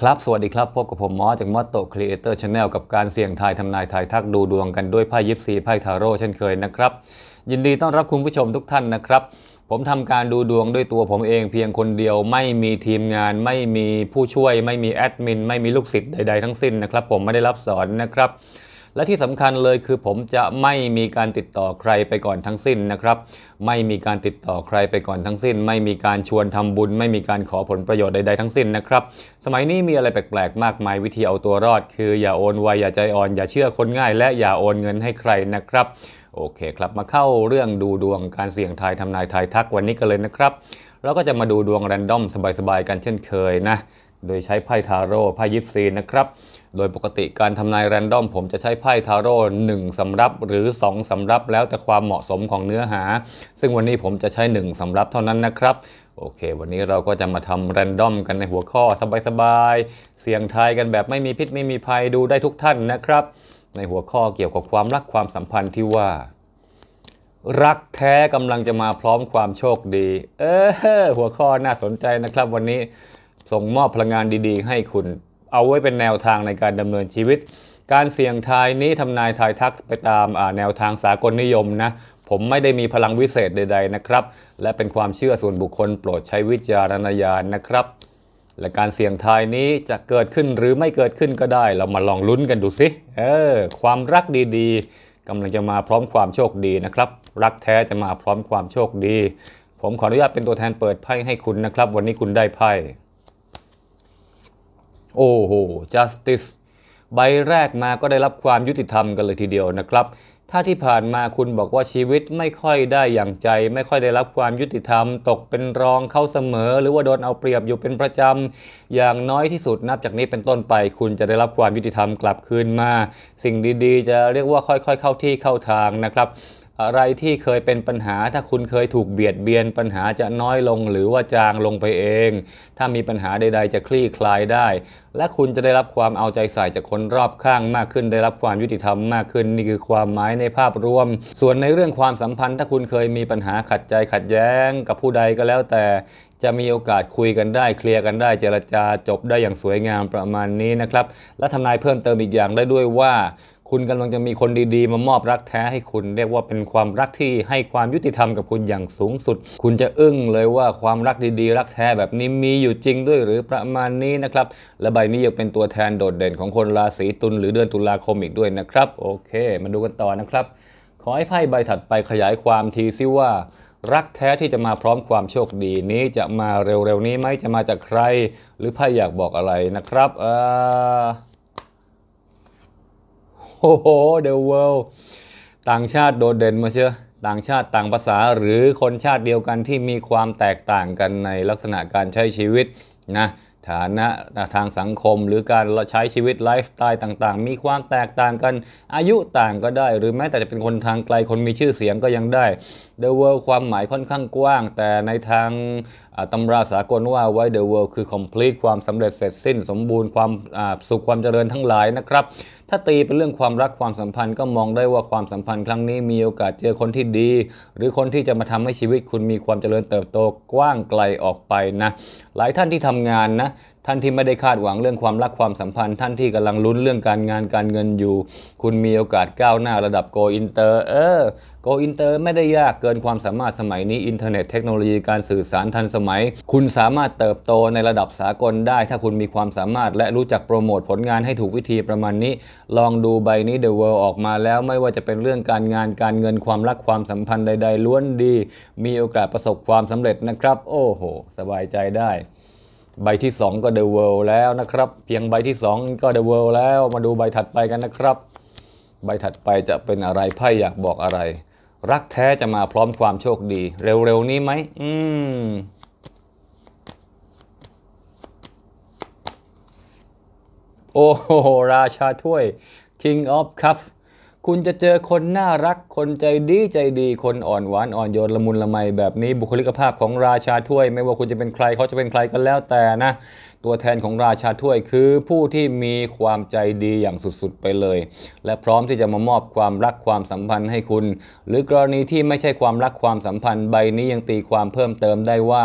ครับ สวัสดีครับ พบกับผมมอจากมอตโตครีเอเตอร์ชาแนลกับการเสี่ยงทายทำนายทายทักดูดวงกันด้วยไพ่ยิปซีไพ่ทาโร่เช่นเคยนะครับ ยินดีต้อนรับคุณผู้ชมทุกท่านนะครับ ผมทำการดูดวงด้วยตัวผมเองเพียงคนเดียวไม่มีทีมงานไม่มีผู้ช่วย ไม่มีแอดมิน ไม่มีลูกศิษย์ใดๆทั้งสิ้นนะครับ ผมไม่ได้รับสอนนะครับและที่สำคัญเลยคือผมจะไม่มีการติดต่อใครไปก่อนทั้งสิ้นนะครับ ไม่มีการติดต่อใครไปก่อนทั้งสิ้น ไม่มีการชวนทำบุญ ไม่มีการขอผลประโยชน์ใดๆทั้งสิ้นนะครับ สมัยนี้มีอะไรแปลกๆมากมายวิธีเอาตัวรอดคืออย่าโอนไวอย่าใจอ่อนอย่าเชื่อคนง่าย และอย่าโอนเงินให้ใครนะครับ โอเคครับมาเข้าเรื่องดูดวงการเสี่ยงทายทำนายทายทักวันนี้กันเลยนะครับ เราก็จะมาดูดวงแรนดอมสบายๆกันเช่นเคยนะ โดยใช้ไพ่ทาโร่ไพ่ยิปซีนะครับโดยปกติการทำนายแรนดอม ผมจะใช้ไพ่ทาโร่1สำรับหรือ 2สำรับแล้วแต่ความเหมาะสมของเนื้อหา ซึ่งวันนี้ผมจะใช้ 1สำรับเท่านั้นนะครับ โอเค วันนี้เราก็จะมาทำแรนดอมกันในหัวข้อ สบายๆเสียงทายกันแบบไม่มีพิษไม่มีภัยดูได้ทุกท่านนะครับ ในหัวข้อเกี่ยวกับความรักความสัมพันธ์ที่ว่า รักแท้กำลังจะมาพร้อมความโชคดีเออหัวข้อน่าสนใจนะครับ วันนี้ส่งมอบพลังงานดี ๆ ให้คุณเอาไว้เป็นแนวทางในการดำเนินชีวิต การเสี่ยงทายนี้ทำนายทายทักไปตามแนวทางสากลนิยมนะ ผมไม่ได้มีพลังวิเศษใด ๆนะครับ และเป็นความเชื่อส่วนบุคคลโปรดใช้วิจารณญาณนะครับ และการเสี่ยงทายนี้จะเกิดขึ้นหรือไม่เกิดขึ้นก็ได้ เรามาลองลุ้นกันดูสิ เออ ความรักดี ๆกำลังจะมาพร้อมความโชคดีนะครับ รักแท้จะมาพร้อมความโชคดี ผมขออนุญาตเป็นตัวแทนเปิดไพ่ให้คุณนะครับ วันนี้คุณได้ไพ่โอ้โห justice ใบแรกมาก็ได้รับความยุติธรรมกันเลยทีเดียวนะครับ ถ้าที่ผ่านมาคุณบอกว่าชีวิตไม่ค่อยได้อย่างใจ ไม่ค่อยได้รับความยุติธรรม ตกเป็นรองเข้าเสมอ หรือว่าโดนเอาเปรียบอยู่เป็นประจำอย่างน้อยที่สุดนับจากนี้เป็นต้นไป คุณจะได้รับความยุติธรรมกลับคืนมา สิ่งดีๆ จะเรียกว่าค่อย ๆเข้าที่เข้าทางนะครับอะไรที่เคยเป็นปัญหาถ้าคุณเคยถูกเบียดเบียนปัญหาจะน้อยลงหรือว่าจางลงไปเอง ถ้ามีปัญหาใดๆ จะคลี่คลายได้ และคุณจะได้รับความเอาใจใส่จากคนรอบข้างมากขึ้นได้รับความยุติธรรมมากขึ้นนี่คือความหมายในภาพรวม ส่วนในเรื่องความสัมพันธ์ ถ้าคุณเคยมีปัญหาขัดใจขัดแย้งกับผู้ใดก็แล้ว แต่จะมีโอกาสคุยกันได้ เคลียร์กันได้ เจรจาจบได้อย่างสวยงามประมาณนี้นะครับและทำนายเพิ่มเติมอีกอย่างได้ด้วยว่าคุณกำลังจะมีคนดีๆ มามอบรักแท้ให้คุณเรียกว่าเป็นความรักที่ให้ความยุติธรรมกับคุณอย่างสูงสุด คุณจะอึ้งเลยว่าความรักดีๆ รักแท้แบบนี้มีอยู่จริงด้วยหรือประมาณนี้นะครับและใบนี้ยังเป็นตัวแทนโดดเด่นของคนราศีตุลหรือเดือนตุลาคมอีกด้วยนะครับ โอเคมาดูกันต่อนะครับ ขอให้ไพ่ใบถัดไปขยายความทีซิว่า รักแท้ที่จะมาพร้อมความโชคดีนี้จะมาเร็วๆนี้ไหมจะมาจากใคร หรือไพ่อยากบอกอะไรนะครับอ่าโอ้โหเดอะเวิลด์ต่างชาติโดดเด่นมาเชียวต่างชาติต่างภาษาหรือคนชาติเดียวกันที่มีความแตกต่างกันในลักษณะการใช้ชีวิตนะฐานะทางสังคมหรือการใช้ชีวิตไลฟ์สไตล์ต่าง ๆ มีความแตกต่างกันอายุต่างก็ได้ หรือแม้แต่จะเป็นคนทางไกลคนมีชื่อเสียงก็ยังได้ The World ความหมายค่อนข้างกว้าง แต่ในทางตำราสากลว่าไว้ The World คือ complete ความสำเร็จเสร็จสิ้นสมบูรณ์ความสุขความเจริญทั้งหลายนะครับถ้าตีเป็นเรื่องความรักความสัมพันธ์ก็มองได้ว่าความสัมพันธ์ครั้งนี้มีโอกาสเจอคนที่ดี หรือคนที่จะมาทำให้ชีวิตคุณมีความเจริญเติบโตกว้างไกลออกไปนะ หลายท่านที่ทำงานนะท่านที่ไม่ได้คาดหวังเรื่องความรักความสัมพันธ์ ท่านที่กำลังลุ้นเรื่องการงานการเงินอยู่ คุณมีโอกาสก้าวหน้าระดับโกอินเตอร์เออโกอินเตอร์ไม่ได้ยากเกินความสามารถสมัยนี้อินเทอร์เน็ตเทคโนโลยีการสื่อสารทันสมัย คุณสามารถเติบโตในระดับสากลได้ ถ้าคุณมีความสามารถและรู้จักโปรโมทผลงานให้ถูกวิธีประมาณนี้ ลองดูใบนี้เดอะเวิลด์ออกมาแล้วไม่ว่าจะเป็นเรื่องการงานการเงินความรักความสัมพันธ์ใดๆล้วนดี มีโอกาสประสบความสำเร็จนะครับ โอ้โหสบายใจได้ใบที่ 2 ก็ The World แล้วนะครับ เพียงใบที่ 2 ก็ The World แล้ว มาดูใบถัดไปกันนะครับ ใบถัดไปจะเป็นอะไร ไพ่อยากบอกอะไร รักแท้จะมาพร้อมความโชคดี เร็วๆนี้ไหมอืมโอ้โหราชาถ้วย King of Cups คุณจะเจอคนน่ารัก คนใจดีใจดี คนอ่อนหวาน อ่อนโยนละมุนละไมแบบนี้ บุคลิกภาพของราชาถ้วย ไม่ว่าคุณจะเป็นใครเขาจะเป็นใครก็แล้วแต่นะตัวแทนของราชาถ้วยคือผู้ที่มีความใจดีอย่างสุดๆไปเลย และพร้อมที่จะมามอบความรักความสัมพันธ์ให้คุณ หรือกรณีที่ไม่ใช่ความรักความสัมพันธ์ใบนี้ยังตีความเพิ่มเติมได้ว่า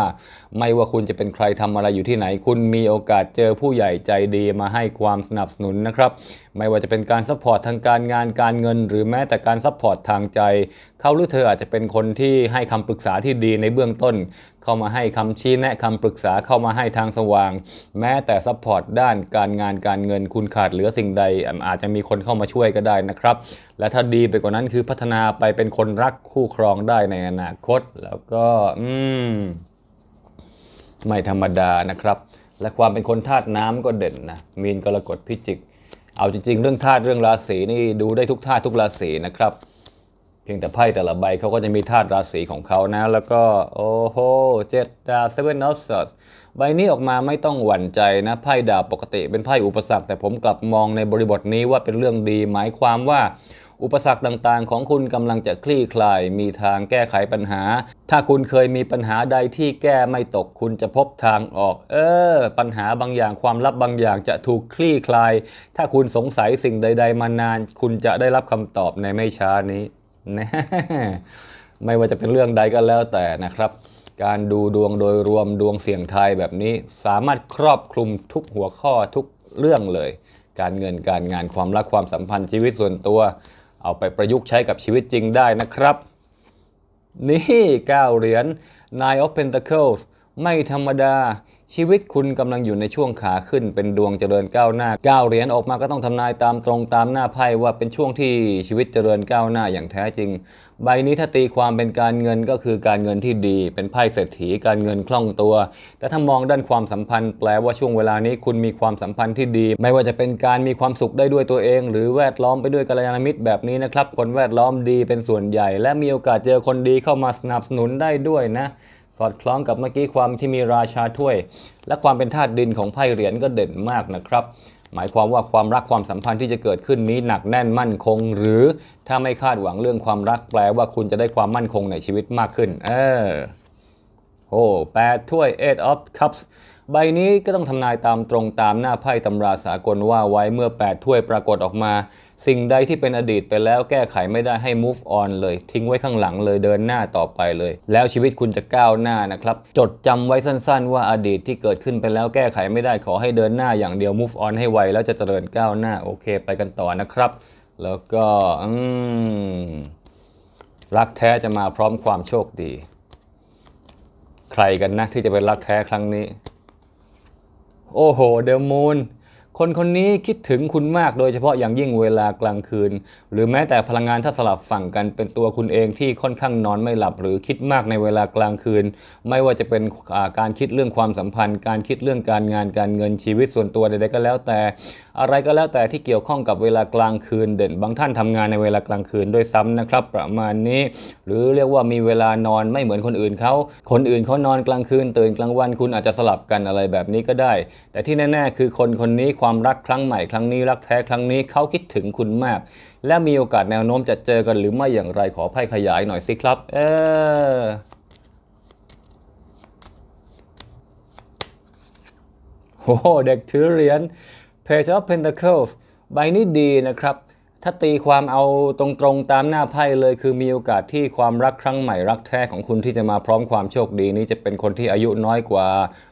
ไม่ว่าคุณจะเป็นใครทำอะไรอยู่ที่ไหน คุณมีโอกาสเจอผู้ใหญ่ใจดีมาให้ความสนับสนุนนะครับ ไม่ว่าจะเป็นการซัพพอร์ตทางการงานการเงินหรือแม้แต่การซัพพอร์ตทางใจ เขาหรือเธออาจจะเป็นคนที่ให้คำปรึกษาที่ดีในเบื้องต้นเข้ามาให้คำชี้แนะคำปรึกษาเข้ามาให้ทางสว่าง แม้แต่ซัพพอร์ต ด้านการงานการเงินคุณขาดเหลือสิ่งใดอาจจะมีคนเข้ามาช่วยก็ได้นะครับ และถ้าดีไปกว่านั้นคือพัฒนาไปเป็นคนรักคู่ครองได้ในอนาคต แล้วก็ อืม ไม่ธรรมดานะครับ และความเป็นคนธาตุน้ำก็เด่นนะ มีนกรกฎพิจิก เอาจริงๆเรื่องธาตุเรื่องราศีนี่ดูได้ทุกธาตุทุกราศีนะครับเพียงแต่ไพ่แต่ละใบเขาก็จะมีธาตุราศีของเขานะ แล้วก็ โอ้โหเจ็ดดาวเซเว่นออฟซสใบนี้ออกมาไม่ต้องหวั่นใจนะไพ่ดาวปกติเป็นไพ่อุปสรรค แต่ผมกลับมองในบริบทนี้ว่าเป็นเรื่องดีหมายความว่า อุปสรรคต่างๆ ของคุณกำลังจะคลี่คลาย มีทางแก้ไขปัญหา ถ้าคุณเคยมีปัญหาใดที่แก้ไม่ตกคุณจะพบทางออก เออ ปัญหาบางอย่างความลับบางอย่างจะถูกคลี่คลายถ้าคุณสงสัยสิ่งใด ๆ มานาน คุณจะได้รับคำตอบในไม่ช้านี้นะไม่ว่าจะเป็นเรื่องใดก็แล้วแต่นะครับ การดูดวงโดยรวมดวงเสี่ยงไทยแบบนี้สามารถครอบคลุมทุกหัวข้อทุกเรื่องเลย การเงินการงานความรักความสัมพันธ์ชีวิตส่วนตัว เอาไปประยุกต์ใช้กับชีวิตจริงได้นะครับ นี่ 9 เหรียญ Nine of Pentacles ไม่ธรรมดาชีวิตคุณกำลังอยู่ในช่วงขาขึ้นเป็นดวงเจริญก้าวหน้าก้าวเหรียญออกมาก็ต้องทำนายตามตรงตามหน้าไพ่ว่าเป็นช่วงที่ชีวิตเจริญก้าวหน้าอย่างแท้จริงใบนี้ถ้าตีความเป็นการเงินก็คือการเงินที่ดี เป็นไพ่เศรษฐีการเงินคล่องตัว แต่ถ้ามองด้านความสัมพันธ์ แปลว่าช่วงเวลานี้คุณมีความสัมพันธ์ที่ดี ไม่ว่าจะเป็นการมีความสุขได้ด้วยตัวเอง หรือแวดล้อมไปด้วยกัลยาณมิตรแบบนี้นะครับคนแวดล้อมดีเป็นส่วนใหญ่ และมีโอกาสเจอคนดีเข้ามาสนับสนุนได้ด้วยนะสอดคล้องกับเมื่อกี้ความที่มีราชาถ้วย และความเป็นธาตุดินของไพ่เหรียญก็เด่นมากนะครับ หมายความว่าความรักความสัมพันธ์ที่จะเกิดขึ้นนี้หนักแน่นมั่นคง หรือถ้าไม่คาดหวังเรื่องความรักแปลว่าคุณจะได้ความมั่นคงในชีวิตมากขึ้น เออโอ้แปดถ้วย eight of cups ใบนี้ก็ต้องทำนายตามตรงตามหน้าไพ่ตำราสากลว่าไว้เมื่อ8ถ้วยปรากฏออกมาสิ่งใดที่เป็นอดีตไปแล้วแก้ไขไม่ได้ให้ move on เลยทิ้งไว้ข้างหลังเลยเดินหน้าต่อไปเลย แล้วชีวิตคุณจะก้าวหน้านะครับ จดจำไว้สั้นๆ ว่าอดีตที่เกิดขึ้นไปแล้วแก้ไขไม่ได้ขอให้เดินหน้าอย่างเดียว move on ให้ไวแล้วจะเจริญก้าวหน้าโอเค ไปกันต่อนะครับ แล้วก็ รักแท้จะมาพร้อมความโชคดี ใครกันนะที่จะเป็นรักแท้ครั้งนี้ โอ้โหเดอะมูนคนคนนี้คิดถึงคุณมาก โดยเฉพาะอย่างยิ่งเวลากลางคืน หรือแม้แต่พลังงานถ้าสลับฝั่งกันเป็นตัวคุณเองที่ค่อนข้างนอนไม่หลับหรือคิดมากในเวลากลางคืน ไม่ว่าจะเป็นการคิดเรื่องความสัมพันธ์ การคิดเรื่องการงานการเงินชีวิตส่วนตัวใดๆก็แล้วแต่อะไรก็แล้วแต่ที่เกี่ยวข้องกับเวลากลางคืนเด่น บางท่านทำงานในเวลากลางคืนด้วยซ้ำนะครับ ประมาณนี้ หรือเรียกว่ามีเวลานอนไม่เหมือนคนอื่นเขาคนอื่นเขานอนกลางคืนตื่นกลางวันคุณอาจจะสลับกันอะไรแบบนี้ก็ได้ แต่ที่แน่ ๆ คือคนคนนี้ความรักครั้งใหม่ครั้งนี้รักแท้ครั้งนี้เขาคิดถึงคุณมาก และมีโอกาสแนวโน้มจะเจอกันหรือไม่อย่างไรขอไพ่ขยายหน่อยสิครับ เออโอ้เด็กถือเหรียญ Page of Pentacles ใบนี้ดีนะครับ ถ้าตีความเอาตรงๆ ตามหน้าไพ่เลยคือมีโอกาสที่ความรักครั้งใหม่รักแท้ของคุณที่จะมาพร้อมความโชคดีนี้จะเป็นคนที่อายุน้อยกว่า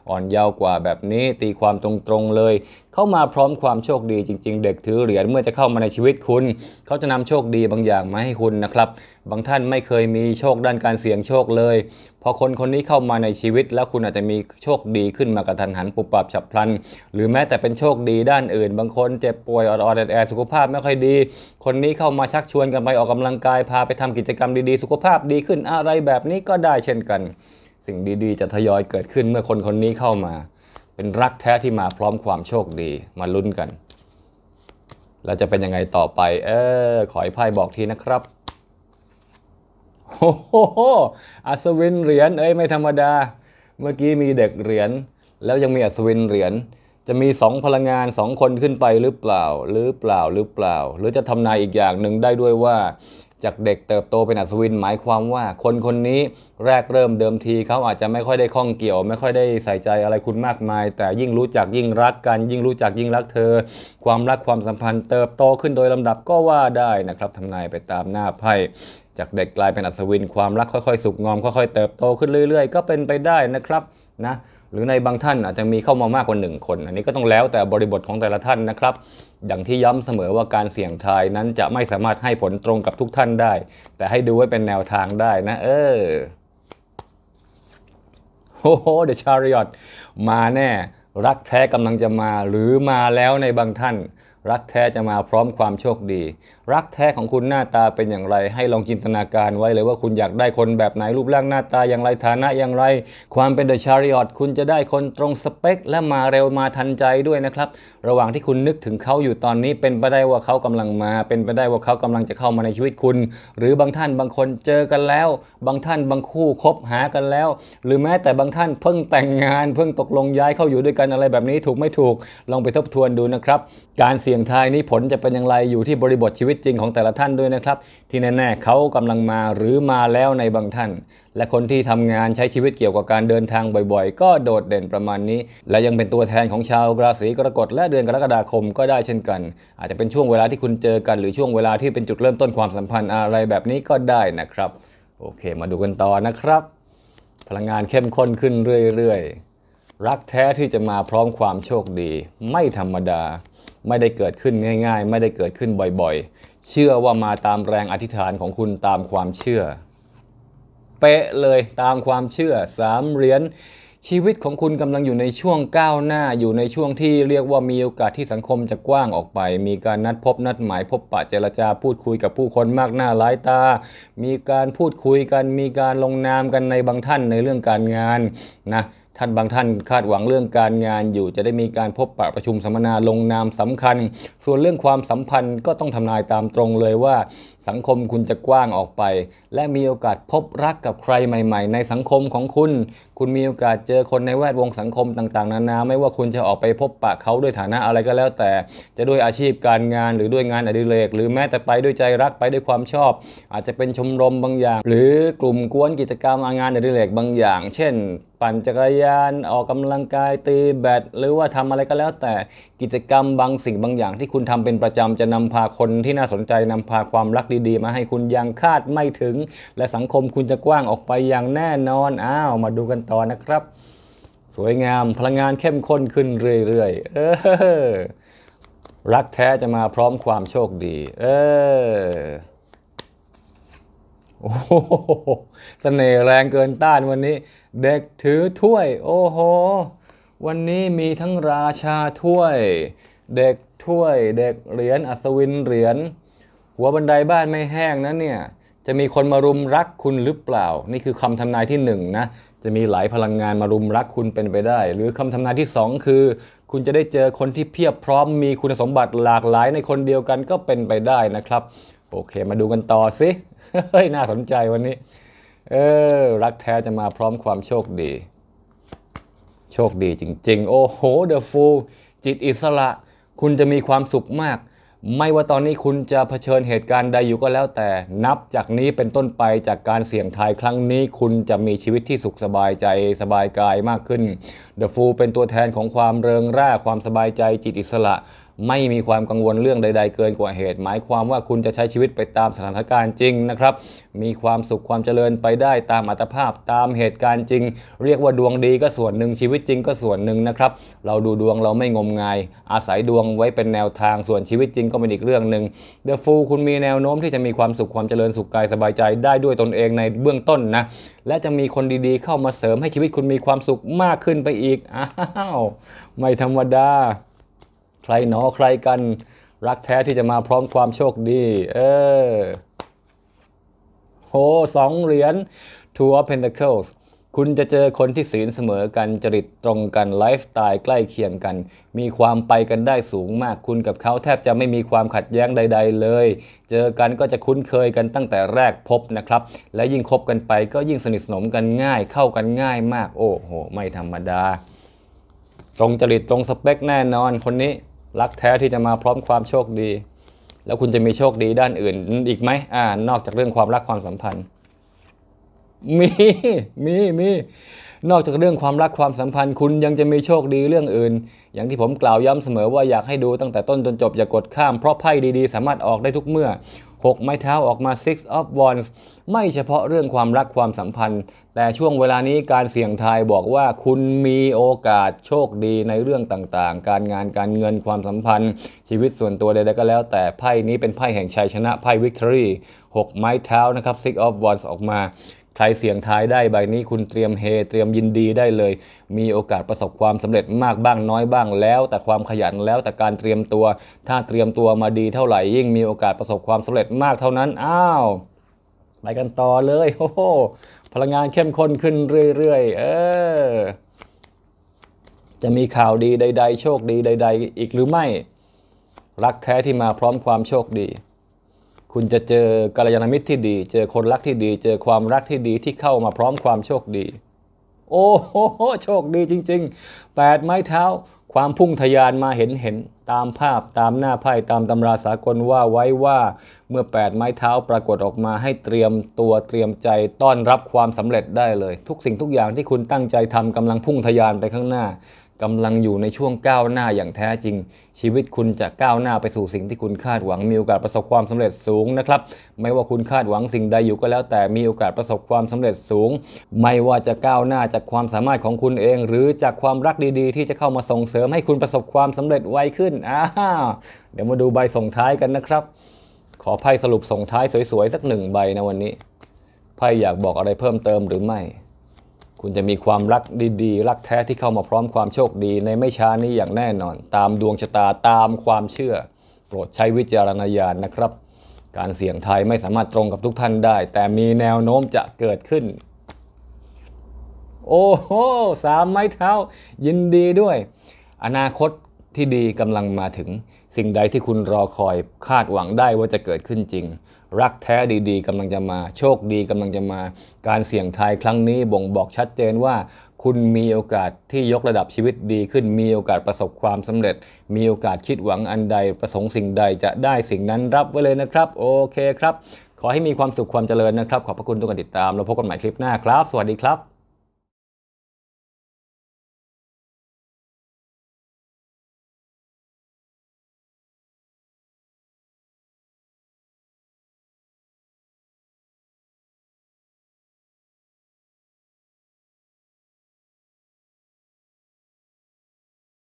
อ่อนเยาว์กว่าแบบนี้ตีความตรงๆเลยเข้ามาพร้อมความโชคดีจริงๆ เด็กถือเหรียญเมื่อจะเข้ามาในชีวิตคุณ เขาจะนำโชคดีบางอย่างมาให้คุณนะครับ บางท่านไม่เคยมีโชคด้านการเสี่ยงโชคเลยพอคนคนนี้เข้ามาในชีวิตแล้วคุณอาจจะมีโชคดีขึ้นมากระทันหันปุบปับฉับพลัน หรือแม้แต่เป็นโชคดีด้านอื่น บางคนเจ็บป่วยอ่อนแอสุขภาพไม่ค่อยดี คนนี้เข้ามาชักชวนกันไปออกกำลังกายพาไปทำกิจกรรมดีๆสุขภาพดีขึ้นอะไรแบบนี้ก็ได้เช่นกัน สิ่งดีๆ จะทยอยเกิดขึ้นเมื่อคนคนนี้เข้ามาเป็นรักแท้ที่มาพร้อมความโชคดีมาลุ้นกัน เราจะเป็นยังไงต่อไป เออขอให้ไพ่บอกทีนะครับโอ้โหอัศวินเหรียญเอ้ยไม่ธรรมดา เมื่อกี้มีเด็กเหรียญแล้วยังมีอัศวินเหรียญจะมีสองพลังงานสองคนขึ้นไปหรือเปล่าหรือเปล่าหรือเปล่า หรือจะทำนายอีกอย่างหนึ่งได้ด้วยว่าจากเด็กเติบโตเป็นอัศวินหมายความว่า คนคนนี้แรกเริ่มเดิมทีเขาอาจจะไม่ค่อยได้ข้องเกี่ยว ไม่ค่อยได้ใส่ใจอะไรคุณมากมาย แต่ยิ่งรู้จักยิ่งรักกันยิ่งรู้จักยิ่งรักเธอ ความรักความสัมพันธ์เติบโตขึ้นโดยลำดับก็ว่าได้นะครับทำนายไปตามหน้าไพ่จากเด็กกลายเป็นอัศวิน ความรักค่อยๆสุกงอมค่อยๆเติบโตขึ้นเรื่อย ๆ ก็เป็นไปได้นะครับนะหรือในบางท่านอาจจะมีเข้ามามากกว่า1คน อันนี้ก็ต้องแล้วแต่บริบทของแต่ละท่านนะครับ อย่างที่ย้ำเสมอว่าการเสี่ยงทายนั้นจะไม่สามารถให้ผลตรงกับทุกท่านได้ แต่ให้ดูไว้เป็นแนวทางได้นะ เออโอ้โหเดชาริอตมาแน่ รักแท้กำลังจะมาหรือมาแล้วในบางท่าน รักแท้จะมาพร้อมความโชคดีรักแท้ของคุณหน้าตาเป็นอย่างไร ให้ลองจินตนาการไว้เลยว่าคุณอยากได้คนแบบไหนรูปร่างหน้าตาอย่างไรฐานะอย่างไร ความเป็นเดอะชาริออตคุณจะได้คนตรงสเปค และมาเร็วมาทันใจด้วยนะครับระหว่างที่คุณนึกถึงเขาอยู่ตอนนี้ เป็นไปได้ว่าเขากำลังมา เป็นไปได้ว่าเขากำลังจะเข้ามาในชีวิตคุณ หรือบางท่านบางคนเจอกันแล้ว บางท่านบางคู่คบหากันแล้ว หรือแม้แต่บางท่านเพิ่งแต่งงานเพิ่งตกลงย้ายเข้าอยู่ด้วยกันอะไรแบบนี้ถูกไม่ถูกลองไปทบทวนดูนะครับการเสี่ยงทายนี้ผลจะเป็นอย่างไรอยู่ที่บริบทชีวิตตจริงของแต่ละท่านด้วยนะครับที่แน่ๆเขากำลังมาหรือมาแล้วในบางท่าน และคนที่ทำงานใช้ชีวิตเกี่ยวกับการเดินทางบ่อย ๆ ก็โดดเด่นประมาณนี้ และยังเป็นตัวแทนของชาวราศีกรกฎและเดือนกรกฎาคมก็ได้เช่นกัน อาจจะเป็นช่วงเวลาที่คุณเจอกัน หรือช่วงเวลาที่เป็นจุดเริ่มต้นความสัมพันธ์อะไรแบบนี้ก็ได้นะครับ โอเค มาดูกันต่อนะครับ พลังงานเข้มข้นขึ้นเรื่อยๆรักแท้ที่จะมาพร้อมความโชคดี ไม่ธรรมดาไม่ได้เกิดขึ้นง่ายๆ ไม่ได้เกิดขึ้นบ่อยๆ เชื่อว่ามาตามแรงอธิษฐานของคุณตามความเชื่อ เป๊ะเลยตามความเชื่อสามเหรียญชีวิตของคุณกำลังอยู่ในช่วงก้าวหน้าอยู่ในช่วงที่เรียกว่ามีโอกาสที่สังคมจะกว้างออกไป มีการนัดพบนัดหมายพบปะเจรจาพูดคุยกับผู้คนมากหน้า หลายตา มีการพูดคุยกัน มีการลงนามกันในบางท่านในเรื่องการงานนะท่านบางท่านคาดหวังเรื่องการงานอยู่จะได้มีการพบปะประชุมสัมมนาลงนามสำคัญ ส่วนเรื่องความสัมพันธ์ก็ต้องทำนายตามตรงเลยว่า สังคมคุณจะกว้างออกไป และมีโอกาสพบรักกับใครใหม่ๆ ในสังคมของคุณคุณมีโอกาสเจอคนในแวดวงสังคมต่างๆนานาไม่ว่าคุณจะออกไปพบปะเขาด้วยฐานะอะไรก็แล้ว แต่จะด้วยอาชีพการงานหรือด้วยงานอดิเรก หรือแม้แต่ไปด้วยใจรักไปด้วยความชอบ อาจจะเป็นชมรมบางอย่าง หรือกลุ่มกวนกิจกรรมงานอดิเรกบางอย่าง เช่น ปั่นจักรยานออกกำลังกายตีแบดหรือว่าทำอะไรก็แล้วแต่กิจกรรมบางสิ่งบางอย่าง ที่คุณทำเป็นประจำจะนำพาคนที่น่าสนใจนำพาความรักดีๆ มาให้คุณยังคาดไม่ถึงและสังคมคุณจะกว้างออกไปอย่างแน่นอนอ้าวมาดูกันต่อนะครับ สวยงามพลังงานเข้มข้นขึ้นเรื่อยๆ เออรักแท้จะมาพร้อมความโชคดี เออโอ้โหเสน่ห์แรงเกินต้านวันนี้ เด็กถือถ้วย โอ้โหวันนี้มีทั้งราชาถ้วย เด็กถ้วย เด็กเหรียญอัศวินเหรียญหัวบันไดบ้านไม่แห้งนะเนี่ย จะมีคนมารุมรักคุณหรือเปล่า นี่คือคำทำนายที่หนึ่งนะจะมีหลายพลังงานมารุมรักคุณเป็นไปได้ หรือคำทำนายที่ 2 คือ คุณจะได้เจอคนที่เพียบพร้อมมีคุณสมบัติหลากหลายในคนเดียวกันก็เป็นไปได้นะครับ โอเคมาดูกันต่อสิ เฮ้ย น่าสนใจวันนี้ เออรักแท้จะมาพร้อมความโชคดี โชคดีจริงๆ โอ้โหเดอะฟูลจิตอิสระ คุณจะมีความสุขมากไม่ว่าตอนนี้คุณจะเผชิญเหตุการณ์ใดอยู่ก็แล้วแต่นับจากนี้เป็นต้นไปจากการเสี่ยงทายครั้งนี้คุณจะมีชีวิตที่สุขสบายใจ สบายกายมากขึ้น The Fool เป็นตัวแทนของความเริงร่าความสบายใจจิตอิสระไม่มีความกังวลเรื่องใดๆเกินกว่าเหตุ หมายความว่าคุณจะใช้ชีวิตไปตามสถานการณ์จริงนะครับ มีความสุขความเจริญไปได้ตามอัตภาพตามเหตุการณ์จริง เรียกว่าดวงดีก็ส่วนหนึ่งชีวิตจริงก็ส่วนหนึ่งนะครับ เราดูดวงเราไม่งมงาย อาศัยดวงไว้เป็นแนวทางส่วนชีวิตจริงก็เป็นอีกเรื่องหนึ่งเดอะฟูคุณมีแนวโน้มที่จะมีความสุขความเจริญสุขกายสบายใจได้ด้วยตนเองในเบื้องต้นนะและจะมีคนดีๆเข้ามาเสริมให้ชีวิตคุณมีความสุขมากขึ้นไปอีกอ้าวไม่ธรรมดาใครหนอใครกันรักแท้ที่จะมาพร้อมความโชคดี เออโหสองเหรียญ Two of Pentacles คุณจะเจอคนที่ศีลเสมอกันจริตตรงกันไลฟ์สไตล์ใกล้เคียงกัน มีความไปกันได้สูงมากคุณกับเขาแทบจะไม่มีความขัดแย้งใดๆเลย เจอกันก็จะคุ้นเคยกันตั้งแต่แรกพบนะครับ และยิ่งคบกันไปก็ยิ่งสนิทสนมกันง่ายเข้ากันง่ายมาก โอ้โห ไม่ธรรมดา ตรงจริตตรงสเปคแน่นอนคนนี้รักแท้ที่จะมาพร้อมความโชคดี แล้วคุณจะมีโชคดีด้านอื่น อีกไหมอ่านอกจากเรื่องความรักความสัมพันธ์มีมีมีนอกจากเรื่องความรักความสัมพันธ์ คุณยังจะมีโชคดีเรื่องอื่น อย่างที่ผมกล่าวย้ำเสมอว่าอยากให้ดูตั้งแต่ต้นจนจบอย่ากกดข้ามเพราะไพ่ดีๆ สามารถออกได้ทุกเมื่อ6 ไม้เท้าออกมา Six of Wands ไม่เฉพาะเรื่องความรักความสัมพันธ์ แต่ช่วงเวลานี้การเสี่ยงทายบอกว่าคุณมีโอกาสโชคดีในเรื่องต่างๆ การงานการเงินความสัมพันธ์ ชีวิตส่วนตัวใดๆก็แล้ว แต่ไพ่นี้เป็นไพ่แห่งชัยชนะไพ่ Victory 6 ไม้เท้านะครับ Six of Wands ออกมาใครเสียงท้ายได้ใบนี้คุณเตรียมเฮเตรียมยินดีได้เลย มีโอกาสประสบความสำเร็จมากบ้างน้อยบ้างแล้ว แต่ความขยันแล้วแต่การเตรียมตัว ถ้าเตรียมตัวมาดีเท่าไหร่ยิ่งมีโอกาสประสบความสำเร็จมากเท่านั้นอ้าวไปกันต่อเลยโอ้โหพลังงานเข้มข้นขึ้นเรื่อยๆเออจะมีข่าวดีใดๆ โชคดีใด ๆ อีกหรือไม่ รักแท้ที่มาพร้อมความโชคดีคุณจะเจอกัลยาณมิตรที่ดี เจอคนรักที่ดี เจอความรักที่ดีที่เข้ามาพร้อมความโชคดี โอ้โหโชคดีจริงๆแปดไม้เท้า ความพุ่งทยานมาเห็นเห็นตามภาพตามหน้าไพ่ตามตำราสากลว่าไว้ว่าเมื่อแปดไม้เท้าปรากฏออกมาให้เตรียมตัวเตรียมใจต้อนรับความสำเร็จได้เลยทุกสิ่งทุกอย่างที่คุณตั้งใจทำกำลังพุ่งทยานไปข้างหน้ากำลังอยู่ในช่วงก้าวหน้าอย่างแท้จริง ชีวิตคุณจะก้าวหน้าไปสู่สิ่งที่คุณคาดหวัง มีโอกาสประสบความสำเร็จสูงนะครับ ไม่ว่าคุณคาดหวังสิ่งใดอยู่ก็แล้วแต่มีโอกาสประสบความสำเร็จสูง ไม่ว่าจะก้าวหน้าจากความสามารถของคุณเอง หรือจากความรักดีๆ ที่จะเข้ามาส่งเสริมให้คุณประสบความสำเร็จไวขึ้นอ้าเดี๋ยวมาดูใบส่งท้ายกันนะครับ ขอไพ่สรุปส่งท้ายสวยๆสักหนึ่งใบนะวันนี้ไพ่อยากบอกอะไรเพิ่มเติมหรือไม่คุณจะมีความรักดีๆ รักแท้ที่เข้ามาพร้อมความโชคดีในไม่ช้านี้อย่างแน่นอน ตามดวงชะตาตามความเชื่อ โปรดใช้วิจารณญาณนะครับ การเสี่ยงทายไม่สามารถตรงกับทุกท่านได้ แต่มีแนวโน้มจะเกิดขึ้น โอ้โหสามไม้เท้า ยินดีด้วย อนาคตที่ดีกำลังมาถึง สิ่งใดที่คุณรอคอยคาดหวังได้ว่าจะเกิดขึ้นจริงรักแท้ดีๆกำลังจะมาโชคดีกำลังจะมาการเสี่ยงทายครั้งนี้ บ่งบอกชัดเจนว่า คุณมีโอกาสที่ยกระดับชีวิตดี ขึ้นมีโอกาสประสบความสำเร็จ มีโอกาสคิดหวังอันใดประสงค์สิ่งใดจะได้สิ่งนั้นรับไว้เลยนะครับ โอเคครับ ขอให้มีความสุขความเจริญนะครับ ขอบพระคุณทุกการติดตามเราพบกันใหม่คลิปหน้าครับ สวัสดีครับ